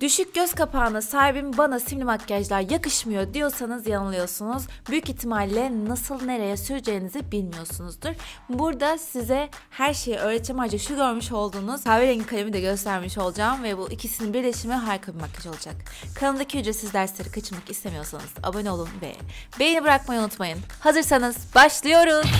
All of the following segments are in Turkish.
Düşük göz kapağına sahibim bana simli makyajlar yakışmıyor diyorsanız yanılıyorsunuz. Büyük ihtimalle nasıl nereye süreceğinizi bilmiyorsunuzdur. Burada size her şeyi öğreteceğim. Ayrıca şu görmüş olduğunuz kahverengi kalemi de göstermiş olacağım ve bu ikisinin birleşimi harika bir makyaj olacak. Kanalımdaki ücretsiz dersleri kaçırmak istemiyorsanız abone olun ve beğeni bırakmayı unutmayın. Hazırsanız başlıyoruz.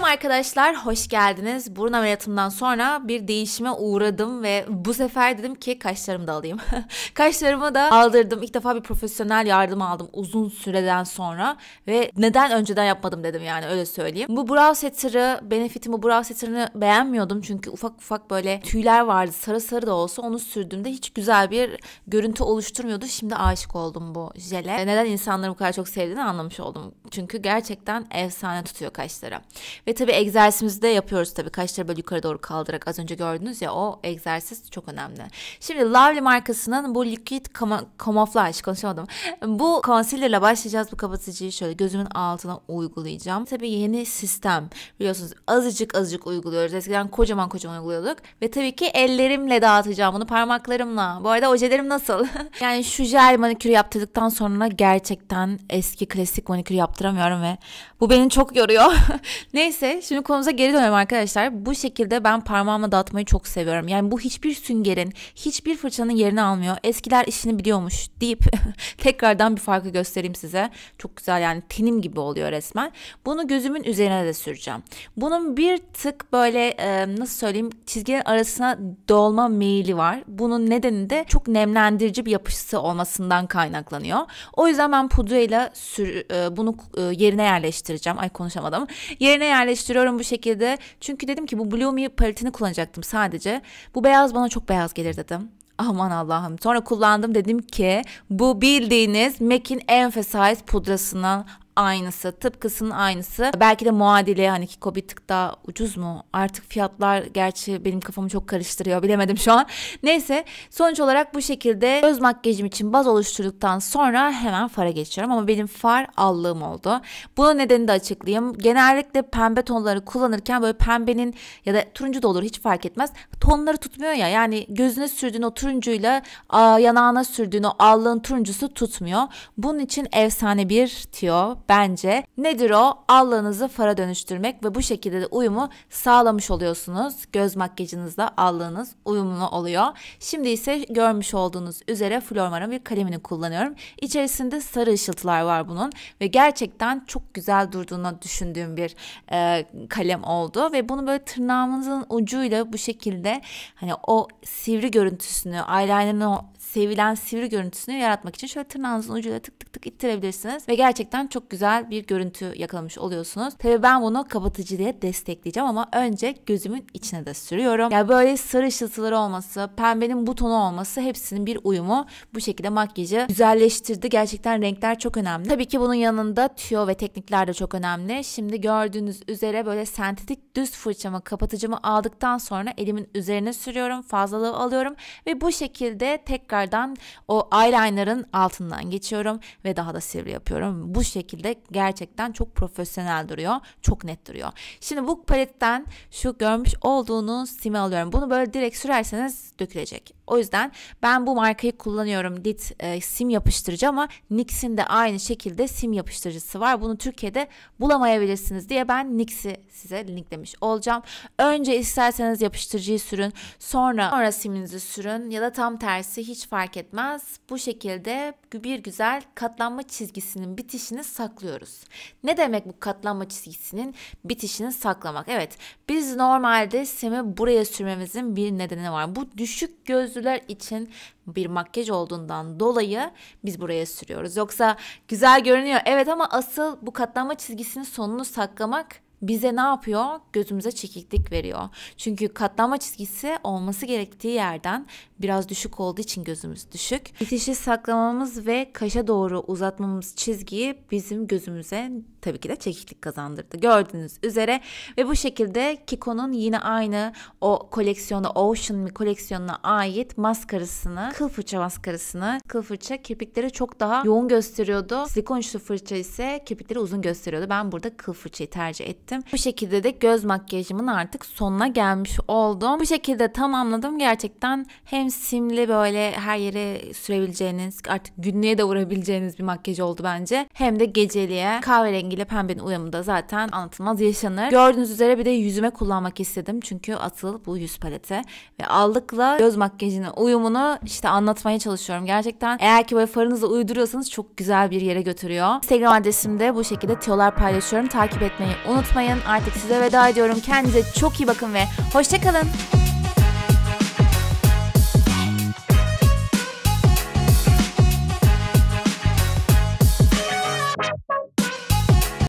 Selam arkadaşlar, hoş geldiniz. Burun ameliyatımdan sonra bir değişime uğradım ve bu sefer dedim ki kaşlarımı da alayım. Kaşlarımı da aldırdım. İlk defa bir profesyonel yardım aldım uzun süreden sonra ve neden önceden yapmadım dedim yani öyle söyleyeyim. Bu brow setter'ı, Benefit'in bu brow setter'ını beğenmiyordum çünkü ufak ufak böyle tüyler vardı. Sarı sarı da olsa onu sürdüğümde hiç güzel bir görüntü oluşturmuyordu. Şimdi aşık oldum bu jele. Neden insanların bu kadar çok sevdiğini anlamış oldum. Çünkü gerçekten efsane tutuyor kaşları. Ve ve tabii egzersizimizi de yapıyoruz tabii. Kaşları böyle yukarı doğru kaldırarak az önce gördünüz ya o egzersiz çok önemli. Şimdi Lovely markasının bu Liquid kam- Camouflage konuşamadım. Bu concealer'la başlayacağız bu kapatıcıyı şöyle gözümün altına uygulayacağım. Tabii yeni sistem biliyorsunuz azıcık azıcık uyguluyoruz. Eskiden kocaman kocaman uyguluyorduk. Ve tabii ki ellerimle dağıtacağım bunu parmaklarımla. Bu arada ojelerim nasıl? yani şu jel manikürü yaptırdıktan sonra gerçekten eski klasik manikür yaptıramıyorum ve bu beni çok yoruyor. Neyse Neyse şimdi konumuza geri dönelim arkadaşlar. Bu şekilde ben parmağımla dağıtmayı çok seviyorum. Yani bu hiçbir süngerin, hiçbir fırçanın yerini almıyor. Eskiler işini biliyormuş deyip tekrardan bir farkı göstereyim size. Çok güzel yani tenim gibi oluyor resmen. Bunu gözümün üzerine de süreceğim. Bunun bir tık böyle e, nasıl söyleyeyim çizgilerin arasına dolma meyili var. Bunun nedeni de çok nemlendirici bir yapışısı olmasından kaynaklanıyor. O yüzden ben pudrayla sür, e, bunu e, yerine yerleştireceğim. Ay konuşamadım. Yerine yerleştireceğim normalleştiriyorum bu şekilde. Çünkü dedim ki bu Blue Me paletini kullanacaktım sadece. Bu beyaz bana çok beyaz gelir dedim. Aman Allah'ım. Sonra kullandım dedim ki bu bildiğiniz MAC'in Emphasize pudrasından aynısı tıpkısının aynısı belki de muadili hani Kiko bir tık daha ucuz mu artık fiyatlar gerçi benim kafamı çok karıştırıyor bilemedim şu an neyse sonuç olarak bu şekilde öz makyajım için baz oluşturduktan sonra hemen fara geçiyorum ama benim far allığım oldu bunun nedenini de açıklayayım genellikle pembe tonları kullanırken böyle pembenin ya da turuncu da olur hiç fark etmez tonları tutmuyor ya yani gözüne sürdüğün o turuncuyla yanağına sürdüğün o allığın turuncusu tutmuyor bunun için efsane bir tiyo bence. Nedir o? Allanızı fara dönüştürmek ve bu şekilde de uyumu sağlamış oluyorsunuz. Göz makyajınızda allanız uyumlu oluyor. Şimdi ise görmüş olduğunuz üzere Flormar'ın bir kalemini kullanıyorum. İçerisinde sarı ışıltılar var bunun ve gerçekten çok güzel durduğuna düşündüğüm bir e, kalem oldu ve bunu böyle tırnağımızın ucuyla bu şekilde hani o sivri görüntüsünü eyeliner'ın o sevilen sivri görüntüsünü yaratmak için şöyle tırnağınızın ucuyla tık tık tık ittirebilirsiniz ve gerçekten çok güzel bir görüntü yakalamış oluyorsunuz. Tabi ben bunu kapatıcı diye destekleyeceğim ama önce gözümün içine de sürüyorum. Yani böyle sarı ışıltıları olması, pembenin bu tonu olması hepsinin bir uyumu bu şekilde makyajı güzelleştirdi. Gerçekten renkler çok önemli. Tabii ki bunun yanında tüyo ve teknikler de çok önemli. Şimdi gördüğünüz üzere böyle sentetik düz fırçamı kapatıcımı aldıktan sonra elimin üzerine sürüyorum. Fazlalığı alıyorum ve bu şekilde tekrar tekrardan o eyeliner'ın altından geçiyorum ve daha da sivri yapıyorum. Bu şekilde gerçekten çok profesyonel duruyor. Çok net duruyor. Şimdi bu paletten şu görmüş olduğunuz simi alıyorum. Bunu böyle direkt sürerseniz dökülecek. O yüzden ben bu markayı kullanıyorum. DIT e, sim yapıştırıcı ama Nix'in de aynı şekilde sim yapıştırıcısı var. Bunu Türkiye'de bulamayabilirsiniz diye ben Nix'i size linklemiş olacağım. Önce isterseniz yapıştırıcıyı sürün. Sonra sonra siminizi sürün ya da tam tersi hiç fark etmez. Bu şekilde bir güzel katlanma çizgisinin bitişini saklıyoruz. Ne demek bu katlanma çizgisinin bitişini saklamak? Evet biz normalde simi buraya sürmemizin bir nedeni var. Bu düşük gözlü yüzlüler için bir makyaj olduğundan dolayı biz buraya sürüyoruz. Yoksa güzel görünüyor evet ama asıl bu katlanma çizgisinin sonunu saklamak bize ne yapıyor? Gözümüze çekiklik veriyor. Çünkü katlanma çizgisi olması gerektiği yerden biraz düşük olduğu için gözümüz düşük. İtişi saklamamız ve kaşa doğru uzatmamız çizgiyi bizim gözümüze tabii ki de çekiklik kazandırdı. Gördüğünüz üzere ve bu şekilde Kiko'nun yine aynı o koleksiyonu Ocean mi koleksiyonuna ait maskarasını, kıl fırça maskarasını, kıl fırça kirpikleri çok daha yoğun gösteriyordu. Silikon uçlu fırça ise kirpikleri uzun gösteriyordu. Ben burada kıl fırçayı tercih ettim. Bu şekilde de göz makyajımın artık sonuna gelmiş oldum. Bu şekilde tamamladım. Gerçekten hem simli böyle her yere sürebileceğiniz, artık günlüğe de vurabileceğiniz bir makyaj oldu bence. Hem de geceliğe kahverengi rengiyle pembenin uyumu da zaten anlatılmaz yaşanır. Gördüğünüz üzere bir de yüzüme kullanmak istedim. Çünkü asıl bu yüz paleti. Ve aldıkla göz makyajının uyumunu işte anlatmaya çalışıyorum. Gerçekten eğer ki böyle farınızı uyduruyorsanız çok güzel bir yere götürüyor. Instagram adresimde bu şekilde tiyolar paylaşıyorum. Takip etmeyi unutmayın. Artık size veda ediyorum. Kendinize çok iyi bakın ve hoşçakalın.